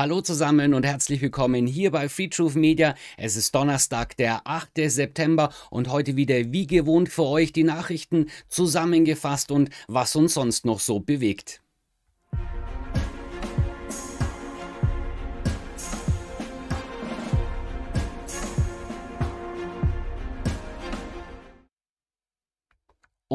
Hallo zusammen und herzlich willkommen hier bei Free Truth Media. Es ist Donnerstag, der 8. September und heute wieder wie gewohnt für euch die Nachrichten zusammengefasst und was uns sonst noch so bewegt.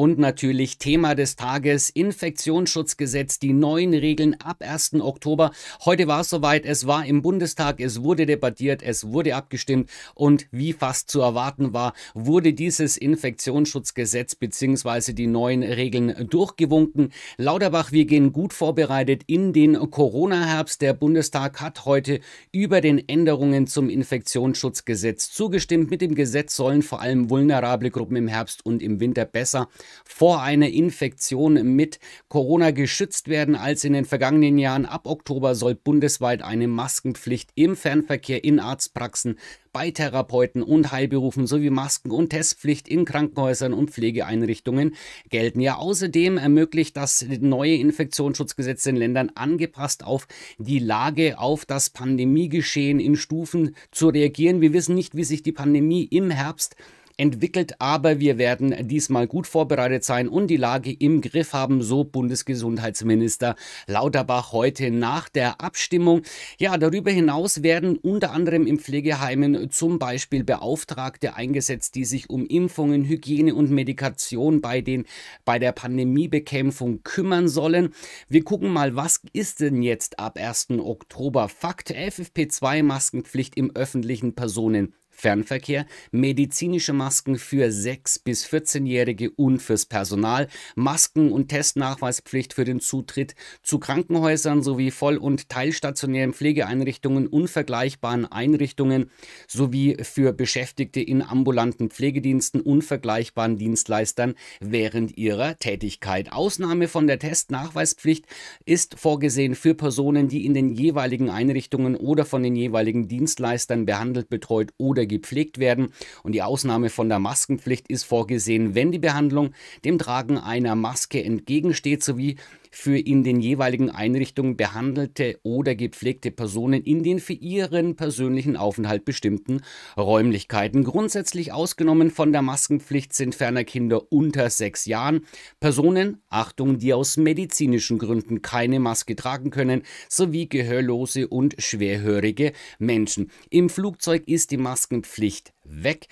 Und natürlich Thema des Tages, Infektionsschutzgesetz, die neuen Regeln ab 1. Oktober. Heute war es soweit, es war im Bundestag, es wurde debattiert, es wurde abgestimmt und wie fast zu erwarten war, wurde dieses Infektionsschutzgesetz bzw. die neuen Regeln durchgewunken. Lauterbach, wir gehen gut vorbereitet in den Corona-Herbst. Der Bundestag hat heute über den Änderungen zum Infektionsschutzgesetz zugestimmt. Mit dem Gesetz sollen vor allem vulnerable Gruppen im Herbst und im Winter besser vor einer Infektion mit Corona geschützt werden als in den vergangenen Jahren. Ab Oktober soll bundesweit eine Maskenpflicht im Fernverkehr in Arztpraxen bei Therapeuten und Heilberufen sowie Masken- und Testpflicht in Krankenhäusern und Pflegeeinrichtungen gelten. Ja, außerdem ermöglicht das neue Infektionsschutzgesetz den Ländern angepasst auf die Lage, auf das Pandemiegeschehen in Stufen zu reagieren. Wir wissen nicht, wie sich die Pandemie im Herbst entwickelt. Aber wir werden diesmal gut vorbereitet sein und die Lage im Griff haben, so Bundesgesundheitsminister Lauterbach heute nach der Abstimmung. Ja, darüber hinaus werden unter anderem im Pflegeheimen zum Beispiel Beauftragte eingesetzt, die sich um Impfungen, Hygiene und Medikation bei, den, bei der Pandemiebekämpfung kümmern sollen. Wir gucken mal, was ist denn jetzt ab 1. Oktober Fakt? FFP2-Maskenpflicht im öffentlichen Personen. Fernverkehr, medizinische Masken für 6- bis 14-Jährige und fürs Personal, Masken- und Testnachweispflicht für den Zutritt zu Krankenhäusern sowie voll- und teilstationären Pflegeeinrichtungen und vergleichbaren Einrichtungen sowie für Beschäftigte in ambulanten Pflegediensten und vergleichbaren Dienstleistern während ihrer Tätigkeit. Ausnahme von der Testnachweispflicht ist vorgesehen für Personen, die in den jeweiligen Einrichtungen oder von den jeweiligen Dienstleistern behandelt, betreut oder voll gepflegt werden und die Ausnahme von der Maskenpflicht ist vorgesehen, wenn die Behandlung dem Tragen einer Maske entgegensteht sowie für in den jeweiligen Einrichtungen behandelte oder gepflegte Personen in den für ihren persönlichen Aufenthalt bestimmten Räumlichkeiten. Grundsätzlich ausgenommen von der Maskenpflicht sind ferner Kinder unter sechs Jahren, Personen, Achtung, die aus medizinischen Gründen keine Maske tragen können, sowie Gehörlose und schwerhörige Menschen. Im Flugzeug ist die Maskenpflicht weg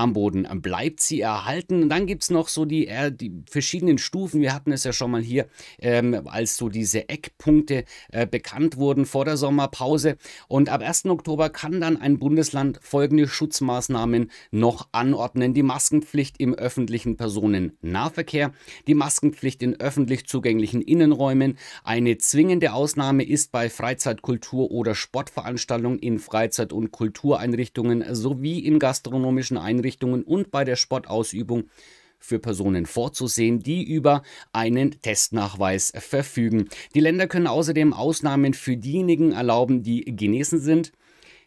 am Boden äh, bleibt sie erhalten. Und dann gibt es noch so die, äh, die, verschiedenen Stufen. Wir hatten es ja schon mal hier, ähm, als so diese Eckpunkte äh, bekannt wurden vor der Sommerpause. Und ab 1. Oktober kann dann ein Bundesland folgende Schutzmaßnahmen noch anordnen. Die Maskenpflicht im öffentlichen Personennahverkehr, die Maskenpflicht in öffentlich zugänglichen Innenräumen. Eine zwingende Ausnahme ist bei Freizeitkultur- oder Sportveranstaltungen in Freizeit- und Kultureinrichtungen sowie in gastronomischen Einrichtungen Einrichtungen und bei der Sportausübung für Personen vorzusehen, die über einen Testnachweis verfügen. Die Länder können außerdem Ausnahmen für diejenigen erlauben, die genesen sind.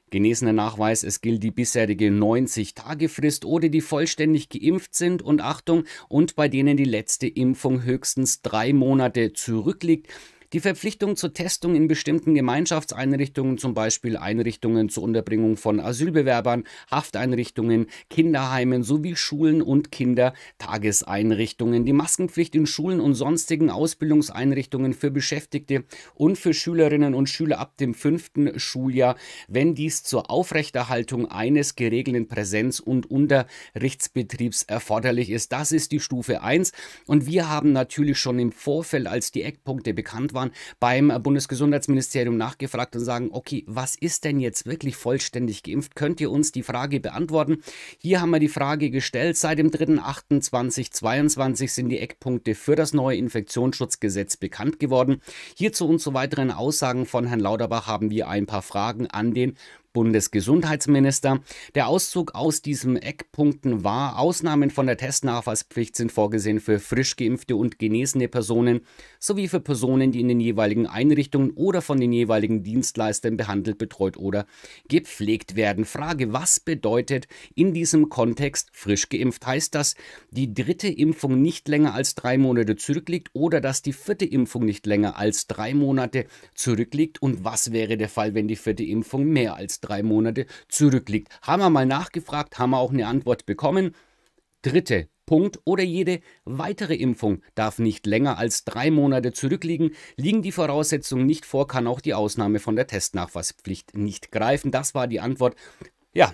Genesener Nachweis, es gilt die bisherige 90-Tage-Frist oder die vollständig geimpft sind und Achtung und bei denen die letzte Impfung höchstens drei Monate zurückliegt die Verpflichtung zur Testung in bestimmten Gemeinschaftseinrichtungen, zum Beispiel Einrichtungen zur Unterbringung von Asylbewerbern, Hafteinrichtungen, Kinderheimen sowie Schulen und Kindertageseinrichtungen, die Maskenpflicht in Schulen und sonstigen Ausbildungseinrichtungen für Beschäftigte und für Schülerinnen und Schüler ab dem fünften Schuljahr, wenn dies zur Aufrechterhaltung eines geregelten Präsenz- und Unterrichtsbetriebs erforderlich ist. Das ist die Stufe 1 und wir haben natürlich schon im Vorfeld, als die Eckpunkte bekannt waren, Verfahren beim äh, Bundesgesundheitsministerium nachgefragt und sagen, okay, was ist denn jetzt wirklich vollständig geimpft? Könnt ihr uns die Frage beantworten? Hier haben wir die Frage gestellt, seit dem 3.8.2022 sind die Eckpunkte für das neue Infektionsschutzgesetz bekannt geworden. Hierzu und zu weiteren Aussagen von Herrn Lauterbach haben wir ein paar Fragen an den Bundesgesundheitsminister. Der Auszug aus diesen Eckpunkten war, Ausnahmen von der Testnachweispflicht sind vorgesehen für frisch geimpfte und genesene Personen sowie für Personen, die in den jeweiligen Einrichtungen oder von den jeweiligen Dienstleistern behandelt, betreut oder gepflegt werden. Frage, was bedeutet in diesem Kontext frisch geimpft? Heißt das, die dritte Impfung nicht länger als drei Monate zurückliegt oder dass die vierte Impfung nicht länger als drei Monate zurückliegt? Und was wäre der Fall, wenn die vierte Impfung mehr als drei Monate zurückliegt. Haben wir mal nachgefragt, haben wir auch eine Antwort bekommen. Dritte Punkt oder jede weitere Impfung darf nicht länger als drei Monate zurückliegen. Liegen die Voraussetzungen nicht vor, kann auch die Ausnahme von der Testnachweispflicht nicht greifen. Das war die Antwort. Ja,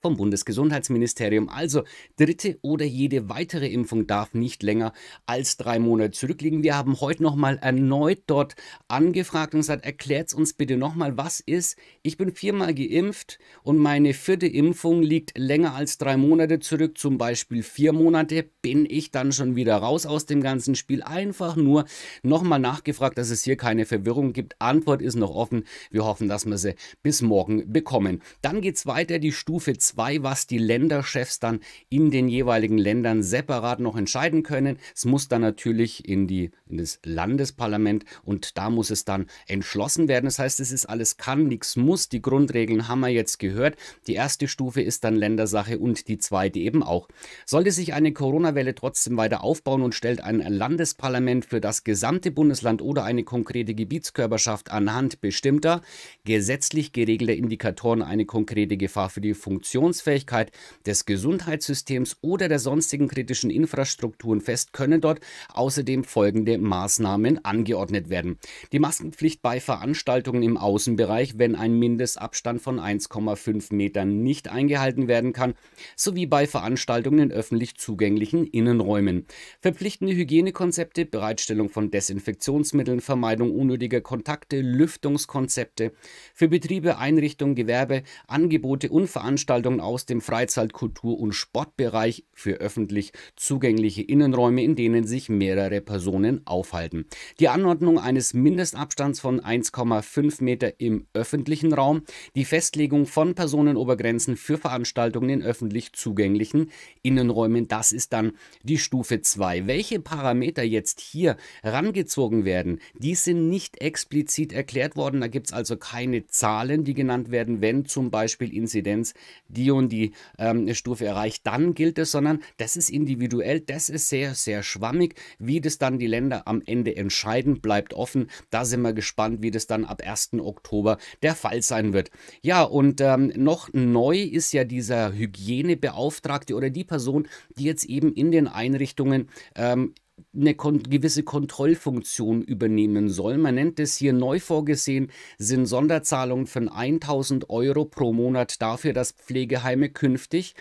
vom Bundesgesundheitsministerium. Also dritte oder jede weitere Impfung darf nicht länger als drei Monate zurückliegen. Wir haben heute nochmal erneut dort angefragt und gesagt, erklärt uns bitte nochmal, was ist, ich bin viermal geimpft und meine vierte Impfung liegt länger als drei Monate zurück, zum Beispiel vier Monate, bin ich dann schon wieder raus aus dem ganzen Spiel. Einfach nur nochmal nachgefragt, dass es hier keine Verwirrung gibt. Antwort ist noch offen. Wir hoffen, dass wir sie bis morgen bekommen. Dann geht es weiter, die Stufe 2. 2, was die Länderchefs dann in den jeweiligen Ländern separat noch entscheiden können. Es muss dann natürlich in, die, in das Landesparlament und da muss es dann entschlossen werden. Das heißt, es ist alles kann, nichts muss. Die Grundregeln haben wir jetzt gehört. Die erste Stufe ist dann Ländersache und die zweite eben auch. Sollte sich eine Corona-Welle trotzdem weiter aufbauen und stellt ein Landesparlament für das gesamte Bundesland oder eine konkrete Gebietskörperschaft anhand bestimmter gesetzlich geregelter Indikatoren eine konkrete Gefahr für die Funktion Funktionsfähigkeit des Gesundheitssystems oder der sonstigen kritischen Infrastrukturen fest können dort außerdem folgende Maßnahmen angeordnet werden. Die Maskenpflicht bei Veranstaltungen im Außenbereich, wenn ein Mindestabstand von 1,5 Metern nicht eingehalten werden kann, sowie bei Veranstaltungen in öffentlich zugänglichen Innenräumen. Verpflichtende Hygienekonzepte, Bereitstellung von Desinfektionsmitteln, Vermeidung unnötiger Kontakte, Lüftungskonzepte, für Betriebe, Einrichtungen, Gewerbe, Angebote und Veranstaltungen Kleidung aus dem Freizeit-, Kultur- und Sportbereich für öffentlich zugängliche Innenräume, in denen sich mehrere Personen aufhalten. Die Anordnung eines Mindestabstands von 1,5 Meter im öffentlichen Raum, die Festlegung von Personenobergrenzen für Veranstaltungen in öffentlich zugänglichen Innenräumen, das ist dann die Stufe 2. Welche Parameter jetzt hier rangezogen werden, die sind nicht explizit erklärt worden. Da gibt es also keine Zahlen, die genannt werden, wenn zum Beispiel Inzidenz die die und die ähm, Stufe erreicht, dann gilt es, sondern das ist individuell, das ist sehr, sehr schwammig. Wie das dann die Länder am Ende entscheiden, bleibt offen. Da sind wir gespannt, wie das dann ab 1. Oktober der Fall sein wird. Ja, und ähm, noch neu ist ja dieser Hygienebeauftragte oder die Person, die jetzt eben in den Einrichtungen ähm, eine gewisse Kontrollfunktion übernehmen soll. Man nennt es hier neu vorgesehen, sind Sonderzahlungen von 1000 Euro pro Monat dafür, dass Pflegeheime künftig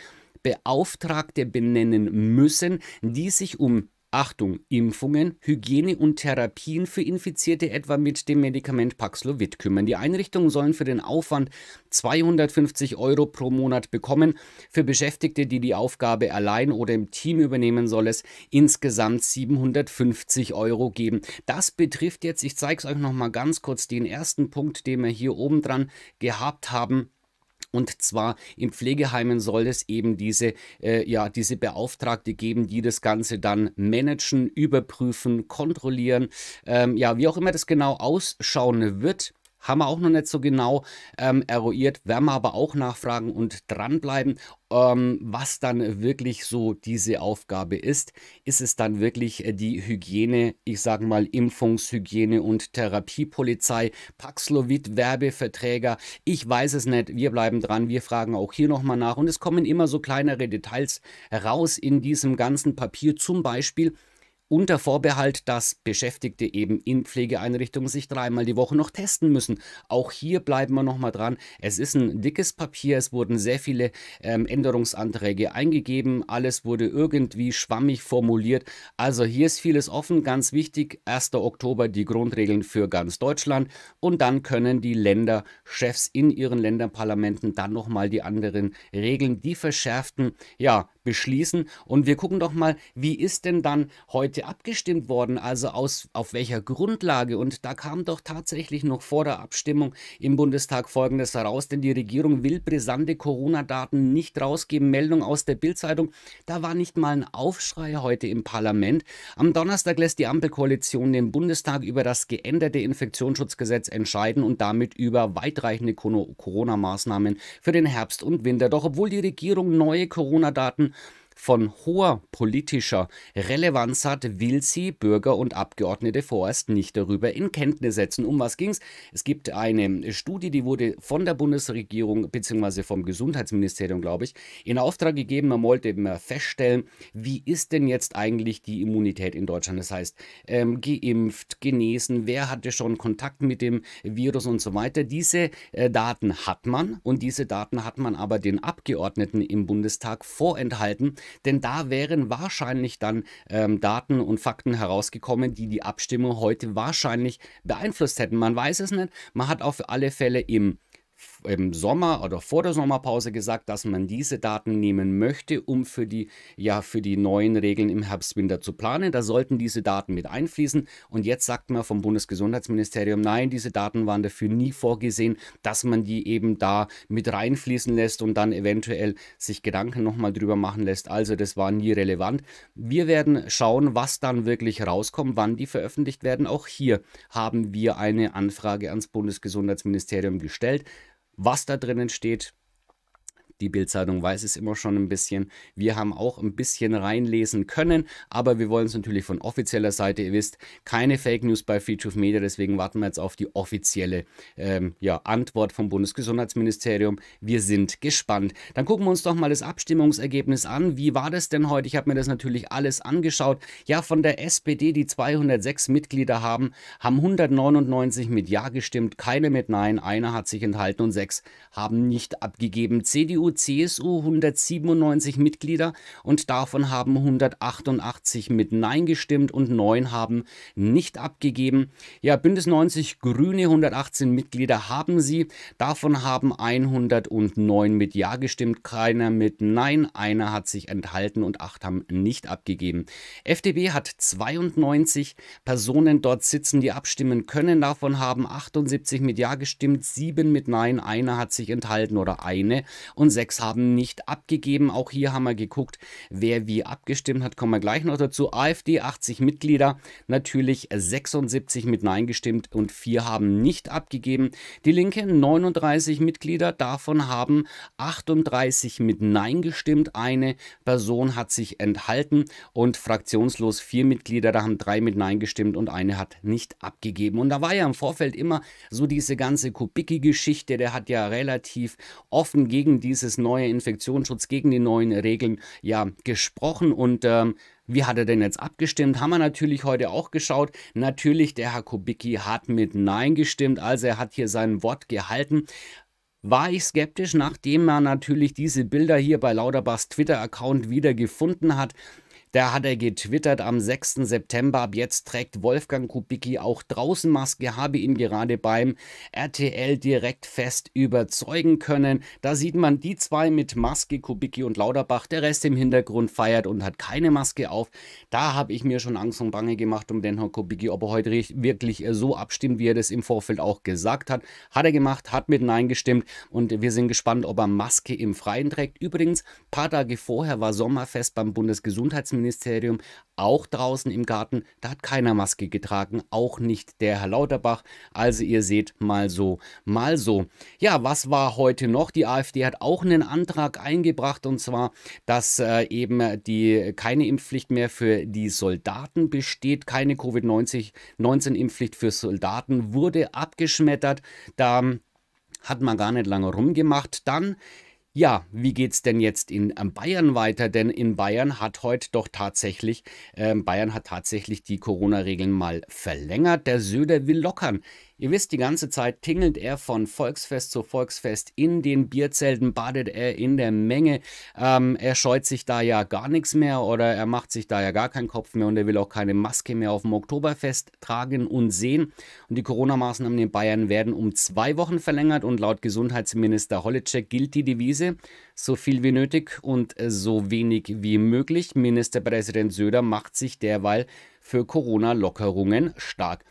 Beauftragte benennen müssen, die sich um Achtung, Impfungen, Hygiene und Therapien für Infizierte etwa mit dem Medikament Paxlovid kümmern. Die Einrichtungen sollen für den Aufwand 250 Euro pro Monat bekommen. Für Beschäftigte, die die Aufgabe allein oder im Team übernehmen, soll es insgesamt 750 Euro geben. Das betrifft jetzt, ich zeige es euch nochmal ganz kurz, den ersten Punkt, den wir hier oben dran gehabt haben und zwar in Pflegeheimen soll es eben diese, äh, ja, diese Beauftragte geben, die das Ganze dann managen, überprüfen, kontrollieren. Ähm, ja, wie auch immer das genau ausschauen wird, haben wir auch noch nicht so genau ähm, eruiert, werden wir aber auch nachfragen und dranbleiben, ähm, was dann wirklich so diese Aufgabe ist. Ist es dann wirklich äh, die Hygiene, ich sage mal Impfungshygiene und Therapiepolizei, Paxlovid, Werbeverträger? Ich weiß es nicht. Wir bleiben dran. Wir fragen auch hier nochmal nach. Und es kommen immer so kleinere Details raus in diesem ganzen Papier. Zum Beispiel, unter Vorbehalt, dass Beschäftigte eben in Pflegeeinrichtungen sich dreimal die Woche noch testen müssen. Auch hier bleiben wir nochmal dran. Es ist ein dickes Papier, es wurden sehr viele ähm, Änderungsanträge eingegeben, alles wurde irgendwie schwammig formuliert. Also hier ist vieles offen, ganz wichtig, 1. Oktober die Grundregeln für ganz Deutschland und dann können die Länderchefs in ihren Länderparlamenten dann nochmal die anderen Regeln, die verschärften, ja, beschließen. Und wir gucken doch mal, wie ist denn dann heute Leute abgestimmt worden, also aus, auf welcher Grundlage. Und da kam doch tatsächlich noch vor der Abstimmung im Bundestag Folgendes heraus, denn die Regierung will brisante Corona-Daten nicht rausgeben. Meldung aus der Bildzeitung, da war nicht mal ein Aufschrei heute im Parlament. Am Donnerstag lässt die Ampelkoalition den Bundestag über das geänderte Infektionsschutzgesetz entscheiden und damit über weitreichende Corona-Maßnahmen für den Herbst und Winter. Doch obwohl die Regierung neue Corona-Daten von hoher politischer Relevanz hat, will sie Bürger und Abgeordnete vorerst nicht darüber in Kenntnis setzen. Um was ging es? Es gibt eine Studie, die wurde von der Bundesregierung bzw. vom Gesundheitsministerium, glaube ich, in Auftrag gegeben. Man wollte immer feststellen, wie ist denn jetzt eigentlich die Immunität in Deutschland? Das heißt, ähm, geimpft, genesen, wer hatte schon Kontakt mit dem Virus und so weiter. Diese äh, Daten hat man und diese Daten hat man aber den Abgeordneten im Bundestag vorenthalten denn da wären wahrscheinlich dann ähm, Daten und Fakten herausgekommen, die die Abstimmung heute wahrscheinlich beeinflusst hätten. Man weiß es nicht. Man hat auf alle Fälle im im Sommer oder vor der Sommerpause gesagt, dass man diese Daten nehmen möchte, um für die, ja, für die neuen Regeln im Herbst-Winter zu planen. Da sollten diese Daten mit einfließen. Und jetzt sagt man vom Bundesgesundheitsministerium, nein, diese Daten waren dafür nie vorgesehen, dass man die eben da mit reinfließen lässt und dann eventuell sich Gedanken nochmal drüber machen lässt. Also das war nie relevant. Wir werden schauen, was dann wirklich rauskommt, wann die veröffentlicht werden. Auch hier haben wir eine Anfrage ans Bundesgesundheitsministerium gestellt was da drinnen steht, die Bildzeitung weiß es immer schon ein bisschen. Wir haben auch ein bisschen reinlesen können, aber wir wollen es natürlich von offizieller Seite. Ihr wisst, keine Fake News bei Future of Media, deswegen warten wir jetzt auf die offizielle ähm, ja, Antwort vom Bundesgesundheitsministerium. Wir sind gespannt. Dann gucken wir uns doch mal das Abstimmungsergebnis an. Wie war das denn heute? Ich habe mir das natürlich alles angeschaut. Ja, von der SPD, die 206 Mitglieder haben, haben 199 mit Ja gestimmt, keine mit Nein, einer hat sich enthalten und sechs haben nicht abgegeben. CDU CDU, CSU 197 Mitglieder und davon haben 188 mit Nein gestimmt und 9 haben nicht abgegeben. Ja, Bündnis 90 Grüne 118 Mitglieder haben sie, davon haben 109 mit Ja gestimmt, keiner mit Nein, einer hat sich enthalten und 8 haben nicht abgegeben. FDP hat 92 Personen dort sitzen, die abstimmen können, davon haben 78 mit Ja gestimmt, 7 mit Nein, einer hat sich enthalten oder eine und sechs haben nicht abgegeben. Auch hier haben wir geguckt, wer wie abgestimmt hat. Kommen wir gleich noch dazu. AfD 80 Mitglieder, natürlich 76 mit Nein gestimmt und vier haben nicht abgegeben. Die Linke 39 Mitglieder, davon haben 38 mit Nein gestimmt. Eine Person hat sich enthalten und fraktionslos vier Mitglieder, da haben drei mit Nein gestimmt und eine hat nicht abgegeben. Und da war ja im Vorfeld immer so diese ganze Kubicki-Geschichte, der hat ja relativ offen gegen dieses dieses neue Infektionsschutz, gegen die neuen Regeln ja gesprochen und ähm, wie hat er denn jetzt abgestimmt? Haben wir natürlich heute auch geschaut. Natürlich, der Herr Kubicki hat mit Nein gestimmt, also er hat hier sein Wort gehalten war ich skeptisch, nachdem man natürlich diese Bilder hier bei Lauterbachs Twitter-Account wieder gefunden hat. Da hat er getwittert am 6. September, ab jetzt trägt Wolfgang Kubicki auch draußen Maske, habe ihn gerade beim RTL direkt fest überzeugen können. Da sieht man die zwei mit Maske, Kubicki und Lauterbach, der Rest im Hintergrund feiert und hat keine Maske auf. Da habe ich mir schon Angst und Bange gemacht um den Herrn Kubicki, ob er heute wirklich so abstimmt, wie er das im Vorfeld auch gesagt hat. Hat er gemacht, hat mit Nein gestimmt und wir sind gespannt, ob er Maske im Freien trägt. Übrigens, paar Tage vorher war Sommerfest beim Bundesgesundheitsministerium Außenministerium, auch draußen im Garten, da hat keiner Maske getragen, auch nicht der Herr Lauterbach. Also ihr seht, mal so, mal so. Ja, was war heute noch? Die AfD hat auch einen Antrag eingebracht und zwar, dass äh, eben die keine Impfpflicht mehr für die Soldaten besteht, keine Covid-19-Impfpflicht für Soldaten wurde abgeschmettert. Da hm, hat man gar nicht lange rumgemacht. Dann ja, wie geht es denn jetzt in ähm, Bayern weiter? Denn in Bayern hat heute doch tatsächlich, äh, Bayern hat tatsächlich die Corona-Regeln mal verlängert. Der Söder will lockern. Ihr wisst, die ganze Zeit tingelt er von Volksfest zu Volksfest in den Bierzelten, badet er in der Menge. Ähm, er scheut sich da ja gar nichts mehr oder er macht sich da ja gar keinen Kopf mehr und er will auch keine Maske mehr auf dem Oktoberfest tragen und sehen. Und die Corona-Maßnahmen in Bayern werden um zwei Wochen verlängert und laut Gesundheitsminister Holitschek gilt die Devise so viel wie nötig und so wenig wie möglich. Ministerpräsident Söder macht sich derweil für Corona-Lockerungen stark.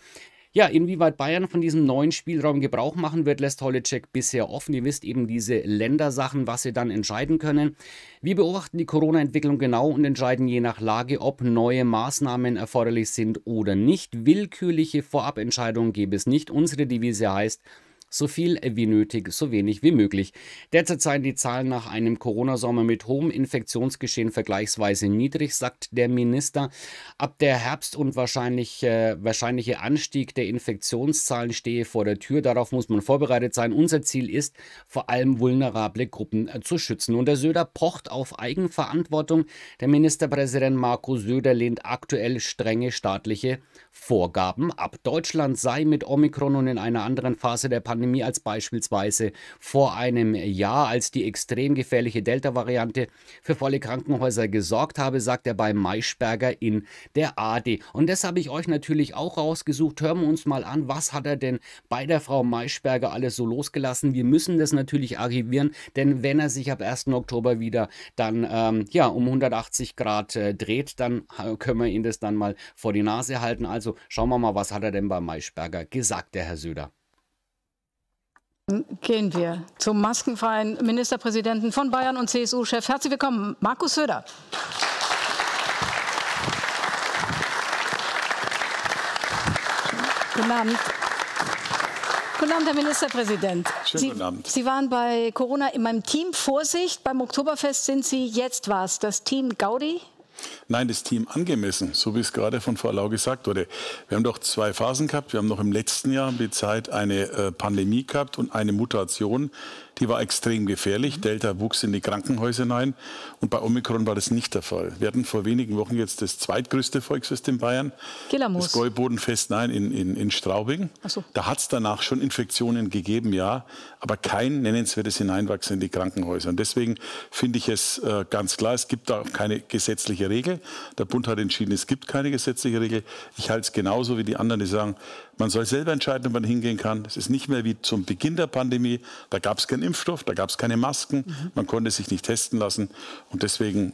Ja, inwieweit Bayern von diesem neuen Spielraum Gebrauch machen wird, lässt Holicek bisher offen. Ihr wisst eben diese Ländersachen, was sie dann entscheiden können. Wir beobachten die Corona-Entwicklung genau und entscheiden je nach Lage, ob neue Maßnahmen erforderlich sind oder nicht. Willkürliche Vorabentscheidungen gäbe es nicht. Unsere Devise heißt, so viel äh, wie nötig, so wenig wie möglich. Derzeit seien die Zahlen nach einem Corona-Sommer mit hohem Infektionsgeschehen vergleichsweise niedrig, sagt der Minister. Ab der Herbst- und wahrscheinlich, äh, wahrscheinliche Anstieg der Infektionszahlen stehe vor der Tür. Darauf muss man vorbereitet sein. Unser Ziel ist, vor allem vulnerable Gruppen äh, zu schützen. Und der Söder pocht auf Eigenverantwortung. Der Ministerpräsident Marco Söder lehnt aktuell strenge staatliche Vorgaben ab. Deutschland sei mit Omikron und in einer anderen Phase der Pandemie Pandemie als beispielsweise vor einem Jahr, als die extrem gefährliche Delta-Variante für volle Krankenhäuser gesorgt habe, sagt er bei Maischberger in der AD. Und das habe ich euch natürlich auch rausgesucht. Hören wir uns mal an, was hat er denn bei der Frau Maischberger alles so losgelassen? Wir müssen das natürlich archivieren, denn wenn er sich ab 1. Oktober wieder dann ähm, ja, um 180 Grad äh, dreht, dann äh, können wir ihn das dann mal vor die Nase halten. Also schauen wir mal, was hat er denn bei Maischberger gesagt, der Herr Söder. Gehen wir zum maskenfreien Ministerpräsidenten von Bayern und CSU-Chef. Herzlich willkommen, Markus Söder. Guten Abend. Guten Abend, Herr Ministerpräsident. Schönen Sie, guten Abend. Sie waren bei Corona in meinem Team Vorsicht. Beim Oktoberfest sind Sie, jetzt war es, das Team Gaudi. Nein, das Team angemessen, so wie es gerade von Frau Lau gesagt wurde. Wir haben doch zwei Phasen gehabt. Wir haben noch im letzten Jahr die Zeit eine äh, Pandemie gehabt und eine Mutation die war extrem gefährlich. Mhm. Delta wuchs in die Krankenhäuser hinein und bei Omikron war das nicht der Fall. Wir hatten vor wenigen Wochen jetzt das zweitgrößte Volksfest in Bayern, Gelamus. das Gäubodenfest, nein, in, in, in Straubing. So. Da hat es danach schon Infektionen gegeben, ja, aber kein nennenswertes Hineinwachsen in die Krankenhäuser. Und deswegen finde ich es äh, ganz klar, es gibt da keine gesetzliche Regel. Der Bund hat entschieden, es gibt keine gesetzliche Regel. Ich halte es genauso wie die anderen, die sagen, man soll selber entscheiden, ob man hingehen kann. Es ist nicht mehr wie zum Beginn der Pandemie, da gab es kein Impfstoff, da gab es keine Masken, mhm. man konnte sich nicht testen lassen. Und deswegen,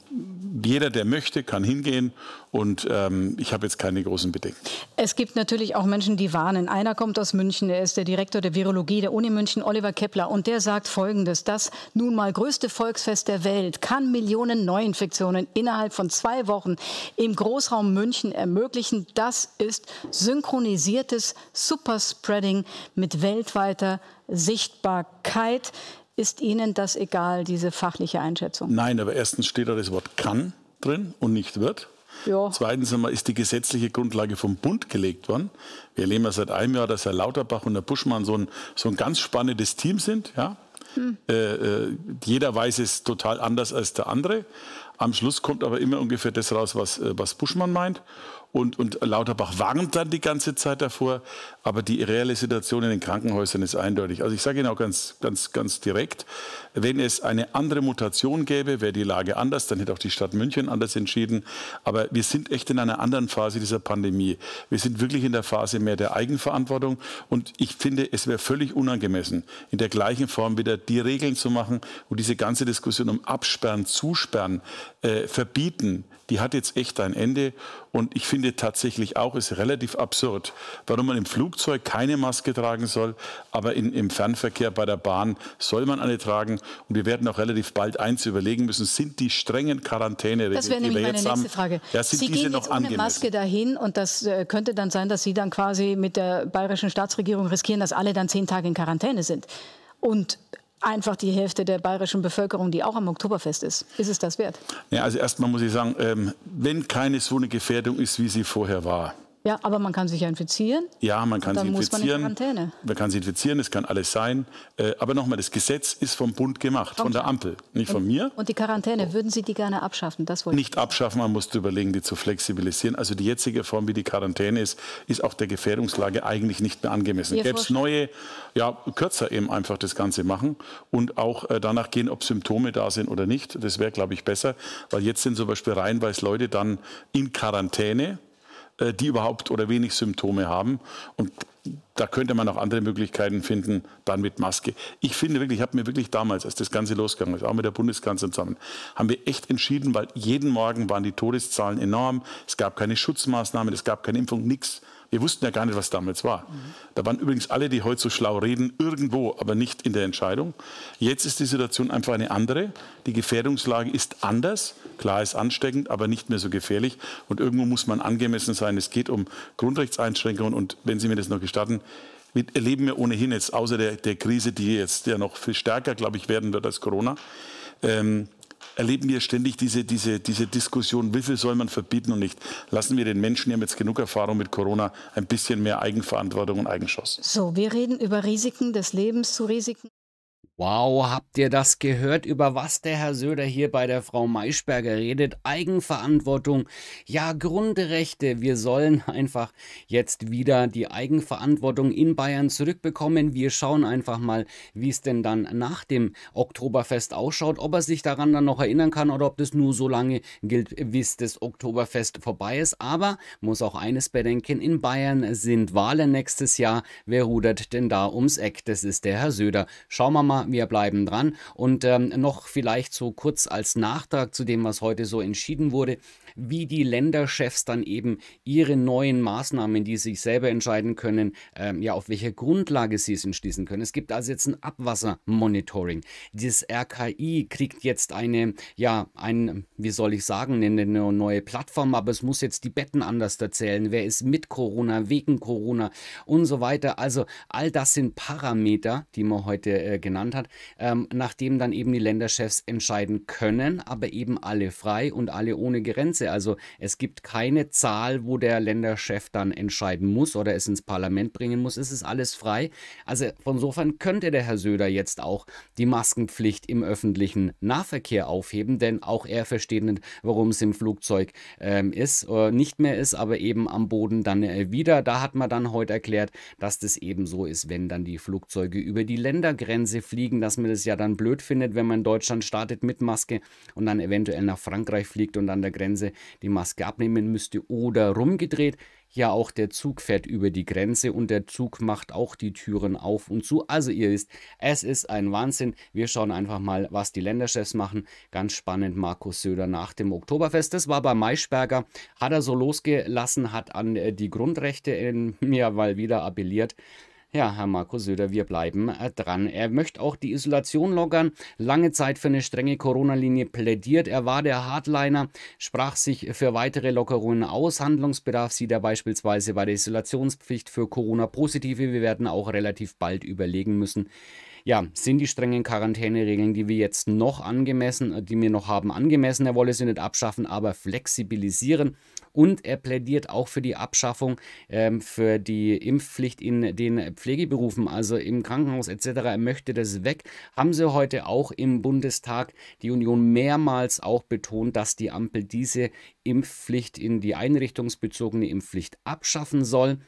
jeder, der möchte, kann hingehen und ähm, ich habe jetzt keine großen Bedenken. Es gibt natürlich auch Menschen, die warnen. Einer kommt aus München, der ist der Direktor der Virologie der Uni München, Oliver Kepler. Und der sagt Folgendes, das nun mal größte Volksfest der Welt kann Millionen Neuinfektionen innerhalb von zwei Wochen im Großraum München ermöglichen. Das ist synchronisiertes Superspreading mit weltweiter Sichtbarkeit. Ist Ihnen das egal, diese fachliche Einschätzung? Nein, aber erstens steht da das Wort kann drin und nicht wird. Ja. Zweitens einmal ist die gesetzliche Grundlage vom Bund gelegt worden. Wir erleben ja seit einem Jahr, dass Herr Lauterbach und Herr Buschmann so ein, so ein ganz spannendes Team sind. Ja? Hm. Äh, äh jeder weiß es total anders als der andere. Am Schluss kommt aber immer ungefähr das raus, was, äh, was Buschmann meint. Und, und Lauterbach warnt dann die ganze Zeit davor, aber die reelle Situation in den Krankenhäusern ist eindeutig. Also ich sage Ihnen auch ganz, ganz, ganz direkt, wenn es eine andere Mutation gäbe, wäre die Lage anders, dann hätte auch die Stadt München anders entschieden. Aber wir sind echt in einer anderen Phase dieser Pandemie. Wir sind wirklich in der Phase mehr der Eigenverantwortung und ich finde, es wäre völlig unangemessen, in der gleichen Form wieder die Regeln zu machen, wo diese ganze Diskussion um Absperren, Zusperren, äh, verbieten, die hat jetzt echt ein Ende. Und ich finde tatsächlich auch, es ist relativ absurd, warum man im Flugzeug keine Maske tragen soll, aber in, im Fernverkehr bei der Bahn soll man eine tragen. Und wir werden auch relativ bald eins überlegen müssen, sind die strengen Quarantäneregeln, das wäre nämlich die wir meine nächste Frage. Haben, ja, Sie gehen jetzt ohne Maske dahin und das äh, könnte dann sein, dass Sie dann quasi mit der bayerischen Staatsregierung riskieren, dass alle dann zehn Tage in Quarantäne sind. Und einfach die Hälfte der bayerischen Bevölkerung, die auch am Oktoberfest ist. Ist es das wert? Ja, also erstmal muss ich sagen, ähm, wenn keine so eine Gefährdung ist, wie sie vorher war, ja, aber man kann sich ja infizieren. Ja, man kann sich infizieren. Muss Man, in Quarantäne. man, kann sich infizieren, es kann alles sein. Äh, aber nochmal, das Gesetz ist vom Bund gemacht, vom von der Ampel, nicht und, von mir. Und die Quarantäne, würden Sie die gerne abschaffen? Das wollte nicht abschaffen, man muss überlegen, die zu flexibilisieren. Also die jetzige Form, wie die Quarantäne ist, ist auch der Gefährdungslage eigentlich nicht mehr angemessen. Gäbe es neue, ja, kürzer eben einfach das Ganze machen und auch äh, danach gehen, ob Symptome da sind oder nicht. Das wäre, glaube ich, besser, weil jetzt sind zum Beispiel reihenweise Leute dann in Quarantäne äh, die überhaupt oder wenig Symptome haben. Und da könnte man auch andere Möglichkeiten finden, dann mit Maske. Ich finde wirklich, ich habe mir wirklich damals, als das Ganze losgegangen ist, auch mit der Bundeskanzlerin zusammen, haben wir echt entschieden, weil jeden Morgen waren die Todeszahlen enorm, es gab keine Schutzmaßnahmen, es gab keine Impfung, nichts. Wir wussten ja gar nicht, was damals war. Mhm. Da waren übrigens alle, die heute so schlau reden, irgendwo, aber nicht in der Entscheidung. Jetzt ist die Situation einfach eine andere. Die Gefährdungslage ist anders. Klar ist ansteckend, aber nicht mehr so gefährlich. Und irgendwo muss man angemessen sein. Es geht um Grundrechtseinschränkungen. Und wenn Sie mir das noch gestatten, wir erleben wir ohnehin jetzt, außer der, der Krise, die jetzt ja noch viel stärker, glaube ich, werden wird als Corona, ähm, erleben wir ständig diese, diese, diese Diskussion, wie viel soll man verbieten und nicht. Lassen wir den Menschen, die haben jetzt genug Erfahrung mit Corona, ein bisschen mehr Eigenverantwortung und Eigenschoss. So, wir reden über Risiken des Lebens zu Risiken. Wow, habt ihr das gehört, über was der Herr Söder hier bei der Frau Maischberger redet? Eigenverantwortung, ja Grundrechte. Wir sollen einfach jetzt wieder die Eigenverantwortung in Bayern zurückbekommen. Wir schauen einfach mal, wie es denn dann nach dem Oktoberfest ausschaut, ob er sich daran dann noch erinnern kann oder ob das nur so lange gilt, bis das Oktoberfest vorbei ist. Aber muss auch eines bedenken, in Bayern sind Wahlen nächstes Jahr. Wer rudert denn da ums Eck? Das ist der Herr Söder. Schauen wir mal, wir bleiben dran. Und ähm, noch vielleicht so kurz als Nachtrag zu dem, was heute so entschieden wurde wie die Länderchefs dann eben ihre neuen Maßnahmen, die sich selber entscheiden können, ähm, ja, auf welcher Grundlage sie es entschließen können. Es gibt also jetzt ein Abwassermonitoring. Das RKI kriegt jetzt eine, ja, ein, wie soll ich sagen, eine neue Plattform, aber es muss jetzt die Betten anders erzählen. Wer ist mit Corona, wegen Corona und so weiter. Also all das sind Parameter, die man heute äh, genannt hat, ähm, nachdem dann eben die Länderchefs entscheiden können, aber eben alle frei und alle ohne Grenze. Grenze. Also es gibt keine Zahl, wo der Länderchef dann entscheiden muss oder es ins Parlament bringen muss. Es ist alles frei. Also vonsofern könnte der Herr Söder jetzt auch die Maskenpflicht im öffentlichen Nahverkehr aufheben, denn auch er versteht nicht, warum es im Flugzeug ähm, ist, äh, nicht mehr ist, aber eben am Boden dann äh, wieder. Da hat man dann heute erklärt, dass das eben so ist, wenn dann die Flugzeuge über die Ländergrenze fliegen, dass man das ja dann blöd findet, wenn man in Deutschland startet mit Maske und dann eventuell nach Frankreich fliegt und an der Grenze die Maske abnehmen müsste oder rumgedreht. Ja, auch der Zug fährt über die Grenze und der Zug macht auch die Türen auf und zu. Also ihr wisst, es ist ein Wahnsinn. Wir schauen einfach mal, was die Länderchefs machen. Ganz spannend, Markus Söder nach dem Oktoberfest. Das war bei Maischberger, hat er so losgelassen, hat an äh, die Grundrechte in ähm, mir ja, mal wieder appelliert. Ja, Herr Marco Söder, wir bleiben äh, dran. Er möchte auch die Isolation lockern. Lange Zeit für eine strenge Corona-Linie plädiert. Er war der Hardliner, sprach sich für weitere Lockerungen aus. Handlungsbedarf sieht er beispielsweise bei der Isolationspflicht für Corona-Positive. Wir werden auch relativ bald überlegen müssen, ja, sind die strengen Quarantäneregeln, die wir jetzt noch angemessen, äh, die wir noch haben, angemessen. Er wolle sie nicht abschaffen, aber flexibilisieren. Und er plädiert auch für die Abschaffung ähm, für die Impfpflicht in den Pflegeberufen, also im Krankenhaus etc. Er möchte das weg. Haben sie heute auch im Bundestag die Union mehrmals auch betont, dass die Ampel diese Impfpflicht in die einrichtungsbezogene Impfpflicht abschaffen soll.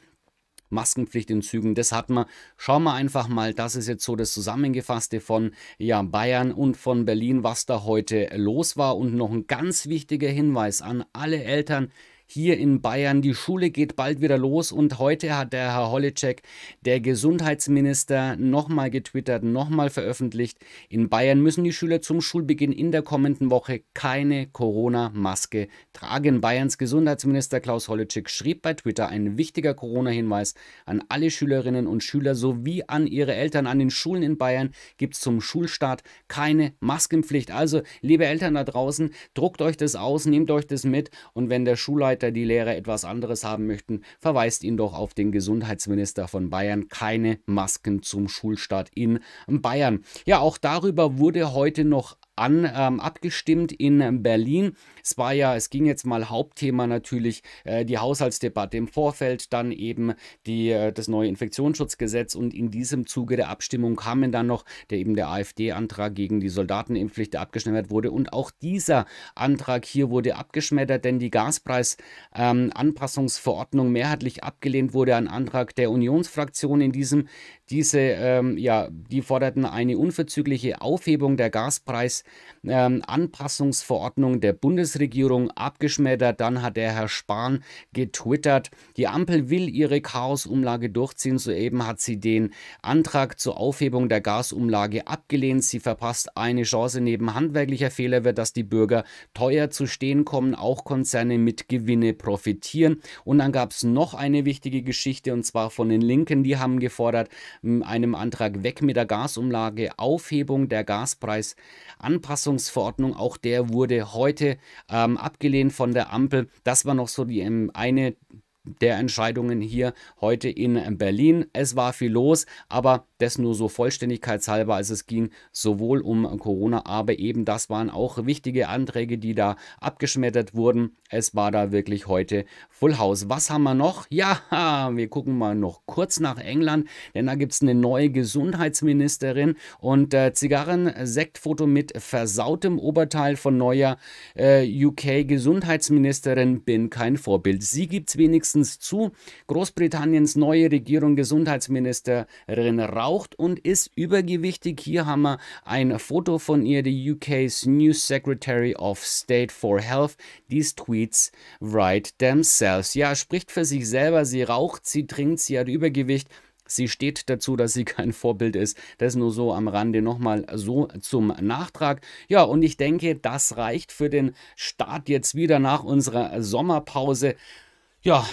Maskenpflicht in Zügen, das hat man. Schauen wir einfach mal, das ist jetzt so das Zusammengefasste von ja, Bayern und von Berlin, was da heute los war. Und noch ein ganz wichtiger Hinweis an alle Eltern, hier in Bayern. Die Schule geht bald wieder los und heute hat der Herr Holitschek, der Gesundheitsminister, nochmal getwittert, nochmal veröffentlicht. In Bayern müssen die Schüler zum Schulbeginn in der kommenden Woche keine Corona-Maske tragen. Bayerns Gesundheitsminister Klaus Holitschek schrieb bei Twitter ein wichtiger Corona-Hinweis an alle Schülerinnen und Schüler sowie an ihre Eltern. An den Schulen in Bayern gibt es zum Schulstart keine Maskenpflicht. Also, liebe Eltern da draußen, druckt euch das aus, nehmt euch das mit und wenn der Schulleiter Mitarbeiter die Lehrer etwas anderes haben möchten, verweist ihn doch auf den Gesundheitsminister von Bayern keine Masken zum Schulstart in Bayern. Ja, auch darüber wurde heute noch an, ähm, abgestimmt in ähm, Berlin. Es war ja, es ging jetzt mal Hauptthema natürlich äh, die Haushaltsdebatte im Vorfeld, dann eben die, äh, das neue Infektionsschutzgesetz und in diesem Zuge der Abstimmung kamen dann noch der eben der AfD-Antrag gegen die Soldatenimpfpflicht, abgeschmettert wurde und auch dieser Antrag hier wurde abgeschmettert, denn die Gaspreisanpassungsverordnung ähm, mehrheitlich abgelehnt wurde, ein Antrag der Unionsfraktion in diesem diese, ähm, ja, die forderten eine unverzügliche Aufhebung der Gaspreisanpassungsverordnung ähm, der Bundesregierung abgeschmettert. Dann hat der Herr Spahn getwittert, die Ampel will ihre Chaosumlage durchziehen. Soeben hat sie den Antrag zur Aufhebung der Gasumlage abgelehnt. Sie verpasst eine Chance. Neben handwerklicher Fehler wird, dass die Bürger teuer zu stehen kommen, auch Konzerne mit Gewinne profitieren. Und dann gab es noch eine wichtige Geschichte und zwar von den Linken. Die haben gefordert, einem Antrag weg mit der Gasumlage, Aufhebung der Gaspreisanpassungsverordnung. Auch der wurde heute ähm, abgelehnt von der Ampel. Das war noch so die ähm, eine der Entscheidungen hier heute in Berlin. Es war viel los, aber das nur so vollständigkeitshalber, als es ging sowohl um Corona, aber eben das waren auch wichtige Anträge, die da abgeschmettert wurden. Es war da wirklich heute Full House. Was haben wir noch? Ja, wir gucken mal noch kurz nach England, denn da gibt es eine neue Gesundheitsministerin und äh, Zigarren-Sektfoto mit versautem Oberteil von neuer äh, UK-Gesundheitsministerin. Bin kein Vorbild. Sie gibt es wenigstens zu. Großbritanniens neue Regierung, Gesundheitsministerin Ra raucht und ist übergewichtig. Hier haben wir ein Foto von ihr, die UK's New Secretary of State for Health. These tweets write themselves. Ja, spricht für sich selber. Sie raucht, sie trinkt, sie hat Übergewicht. Sie steht dazu, dass sie kein Vorbild ist. Das nur so am Rande nochmal so zum Nachtrag. Ja, und ich denke, das reicht für den Start jetzt wieder nach unserer Sommerpause. Ja,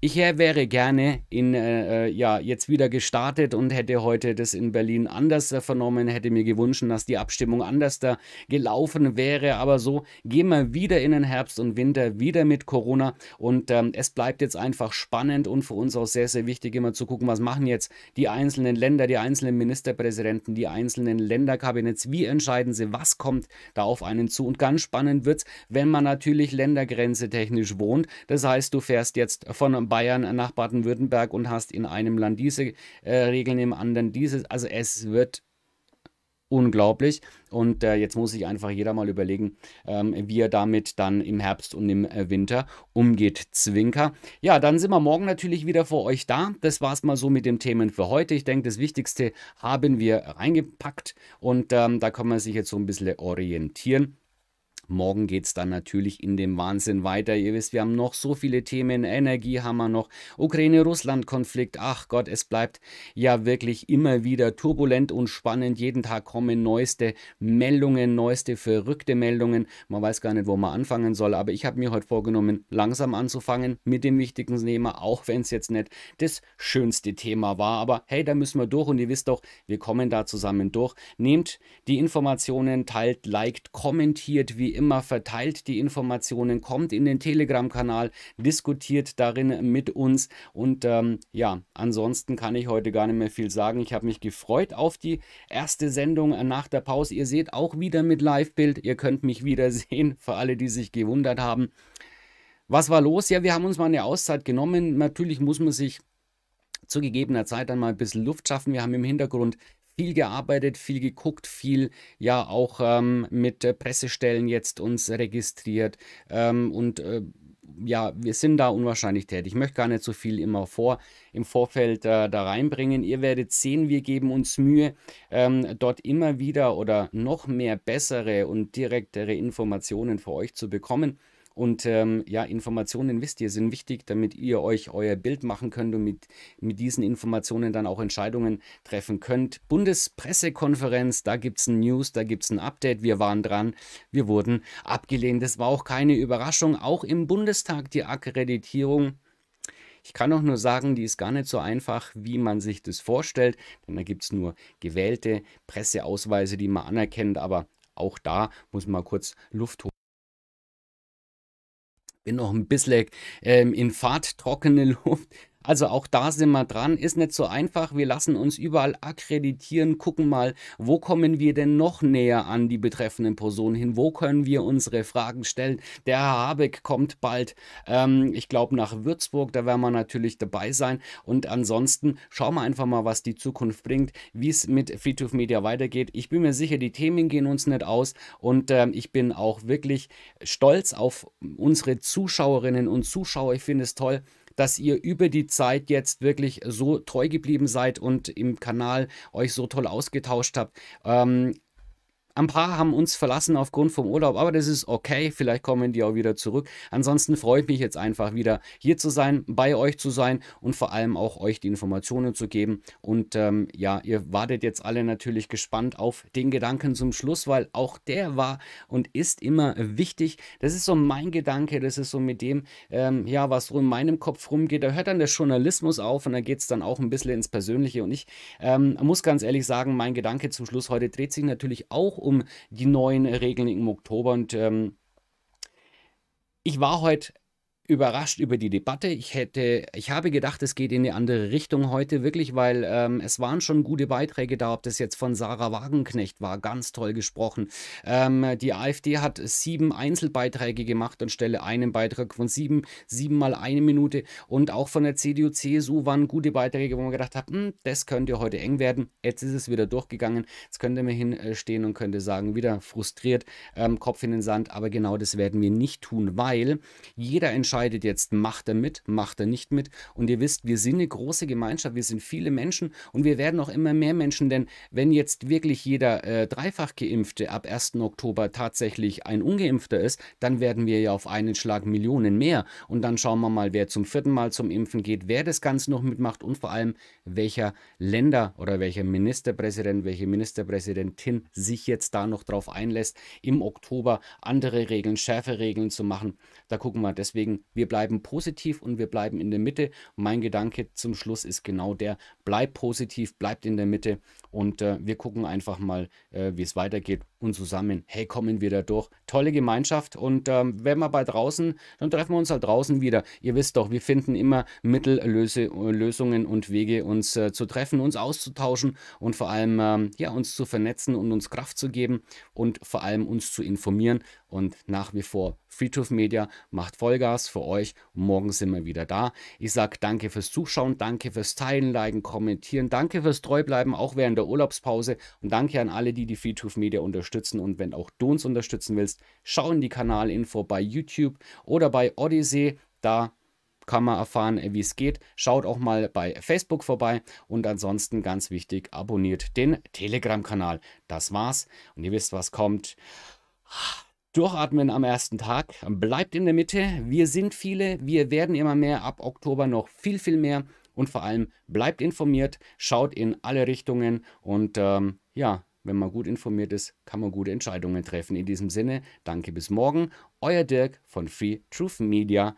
ich wäre gerne in, äh, äh, ja, jetzt wieder gestartet und hätte heute das in Berlin anders äh, vernommen, hätte mir gewünscht, dass die Abstimmung anders da gelaufen wäre. Aber so gehen wir wieder in den Herbst und Winter, wieder mit Corona. Und ähm, es bleibt jetzt einfach spannend und für uns auch sehr, sehr wichtig, immer zu gucken, was machen jetzt die einzelnen Länder, die einzelnen Ministerpräsidenten, die einzelnen Länderkabinetts, wie entscheiden sie, was kommt da auf einen zu. Und ganz spannend wird es, wenn man natürlich ländergrenzetechnisch wohnt. Das heißt, du fährst jetzt von Bayern nach Baden-Württemberg und hast in einem Land diese äh, Regeln, im anderen dieses. Also es wird unglaublich. Und äh, jetzt muss sich einfach jeder mal überlegen, ähm, wie er damit dann im Herbst und im äh, Winter umgeht. Zwinker. Ja, dann sind wir morgen natürlich wieder vor euch da. Das war es mal so mit den Themen für heute. Ich denke, das Wichtigste haben wir reingepackt und ähm, da kann man sich jetzt so ein bisschen orientieren. Morgen geht es dann natürlich in dem Wahnsinn weiter. Ihr wisst, wir haben noch so viele Themen. Energie haben wir noch. Ukraine-Russland-Konflikt. Ach Gott, es bleibt ja wirklich immer wieder turbulent und spannend. Jeden Tag kommen neueste Meldungen, neueste verrückte Meldungen. Man weiß gar nicht, wo man anfangen soll. Aber ich habe mir heute vorgenommen, langsam anzufangen mit dem wichtigen Thema, auch wenn es jetzt nicht das schönste Thema war. Aber hey, da müssen wir durch und ihr wisst doch, wir kommen da zusammen durch. Nehmt die Informationen, teilt, liked, kommentiert wie immer, verteilt die Informationen, kommt in den Telegram-Kanal, diskutiert darin mit uns und ähm, ja, ansonsten kann ich heute gar nicht mehr viel sagen. Ich habe mich gefreut auf die erste Sendung nach der Pause. Ihr seht auch wieder mit Live-Bild, ihr könnt mich wieder sehen, für alle, die sich gewundert haben. Was war los? Ja, wir haben uns mal eine Auszeit genommen. Natürlich muss man sich zu gegebener Zeit dann mal ein bisschen Luft schaffen. Wir haben im Hintergrund viel gearbeitet, viel geguckt, viel ja auch ähm, mit äh, Pressestellen jetzt uns registriert ähm, und äh, ja, wir sind da unwahrscheinlich tätig. Ich möchte gar nicht so viel immer vor im Vorfeld äh, da reinbringen. Ihr werdet sehen, wir geben uns Mühe, ähm, dort immer wieder oder noch mehr bessere und direktere Informationen für euch zu bekommen. Und ähm, ja, Informationen wisst ihr, sind wichtig, damit ihr euch euer Bild machen könnt und mit, mit diesen Informationen dann auch Entscheidungen treffen könnt. Bundespressekonferenz, da gibt es ein News, da gibt es ein Update. Wir waren dran, wir wurden abgelehnt. Das war auch keine Überraschung. Auch im Bundestag die Akkreditierung. Ich kann auch nur sagen, die ist gar nicht so einfach, wie man sich das vorstellt, denn da gibt es nur gewählte Presseausweise, die man anerkennt, aber auch da muss man kurz Luft holen bin noch ein bisschen ähm, in Fahrt, trockene Luft, also auch da sind wir dran. Ist nicht so einfach. Wir lassen uns überall akkreditieren, gucken mal, wo kommen wir denn noch näher an die betreffenden Personen hin? Wo können wir unsere Fragen stellen? Der Herr Habeck kommt bald, ähm, ich glaube, nach Würzburg. Da werden wir natürlich dabei sein. Und ansonsten schauen wir einfach mal, was die Zukunft bringt, wie es mit Friedhof Media weitergeht. Ich bin mir sicher, die Themen gehen uns nicht aus. Und ähm, ich bin auch wirklich stolz auf unsere Zuschauerinnen und Zuschauer. Ich finde es toll, dass ihr über die Zeit jetzt wirklich so treu geblieben seid und im Kanal euch so toll ausgetauscht habt. Ähm, ein paar haben uns verlassen aufgrund vom Urlaub, aber das ist okay. Vielleicht kommen die auch wieder zurück. Ansonsten freue ich mich jetzt einfach wieder hier zu sein, bei euch zu sein und vor allem auch euch die Informationen zu geben. Und ähm, ja, ihr wartet jetzt alle natürlich gespannt auf den Gedanken zum Schluss, weil auch der war und ist immer wichtig. Das ist so mein Gedanke, das ist so mit dem, ähm, ja, was so in meinem Kopf rumgeht. Da hört dann der Journalismus auf und da geht es dann auch ein bisschen ins Persönliche. Und ich ähm, muss ganz ehrlich sagen, mein Gedanke zum Schluss heute dreht sich natürlich auch um um die neuen Regeln im Oktober. Und ähm, ich war heute überrascht über die Debatte. Ich hätte, ich habe gedacht, es geht in eine andere Richtung heute wirklich, weil ähm, es waren schon gute Beiträge da, ob das jetzt von Sarah Wagenknecht war, ganz toll gesprochen. Ähm, die AfD hat sieben Einzelbeiträge gemacht und stelle einen Beitrag von sieben, sieben mal eine Minute und auch von der CDU, CSU waren gute Beiträge, wo man gedacht hat, hm, das könnte heute eng werden. Jetzt ist es wieder durchgegangen. Jetzt könnte man hinstehen äh, und könnte sagen, wieder frustriert, ähm, Kopf in den Sand, aber genau das werden wir nicht tun, weil jeder entscheidet entscheidet jetzt, macht er mit, macht er nicht mit. Und ihr wisst, wir sind eine große Gemeinschaft, wir sind viele Menschen und wir werden auch immer mehr Menschen, denn wenn jetzt wirklich jeder äh, dreifach geimpfte ab 1. Oktober tatsächlich ein ungeimpfter ist, dann werden wir ja auf einen Schlag Millionen mehr. Und dann schauen wir mal, wer zum vierten Mal zum Impfen geht, wer das Ganze noch mitmacht und vor allem, welcher Länder oder welcher Ministerpräsident, welche Ministerpräsidentin sich jetzt da noch drauf einlässt, im Oktober andere Regeln, schärfe Regeln zu machen. Da gucken wir. Deswegen wir bleiben positiv und wir bleiben in der Mitte. Mein Gedanke zum Schluss ist genau der, bleibt positiv, bleibt in der Mitte und äh, wir gucken einfach mal, äh, wie es weitergeht und zusammen, hey, kommen wir da durch. Tolle Gemeinschaft und ähm, wenn wir bei draußen, dann treffen wir uns halt draußen wieder. Ihr wisst doch, wir finden immer Mittel, Löse, Lösungen und Wege, uns äh, zu treffen, uns auszutauschen und vor allem ähm, ja, uns zu vernetzen und uns Kraft zu geben und vor allem uns zu informieren. Und nach wie vor, Friedhof Media macht Vollgas für euch. Morgen sind wir wieder da. Ich sage danke fürs Zuschauen, danke fürs Teilen, Liken, Kommentieren, danke fürs Treubleiben, auch während der Urlaubspause und danke an alle, die die Friedhof Media unterstützen unterstützen. Und wenn auch du uns unterstützen willst, schau in die Kanalinfo bei YouTube oder bei Odyssey. Da kann man erfahren, äh, wie es geht. Schaut auch mal bei Facebook vorbei und ansonsten ganz wichtig, abonniert den Telegram-Kanal. Das war's und ihr wisst, was kommt. Durchatmen am ersten Tag, bleibt in der Mitte. Wir sind viele, wir werden immer mehr, ab Oktober noch viel, viel mehr und vor allem bleibt informiert, schaut in alle Richtungen und ähm, ja, wenn man gut informiert ist, kann man gute Entscheidungen treffen. In diesem Sinne, danke bis morgen. Euer Dirk von Free Truth Media.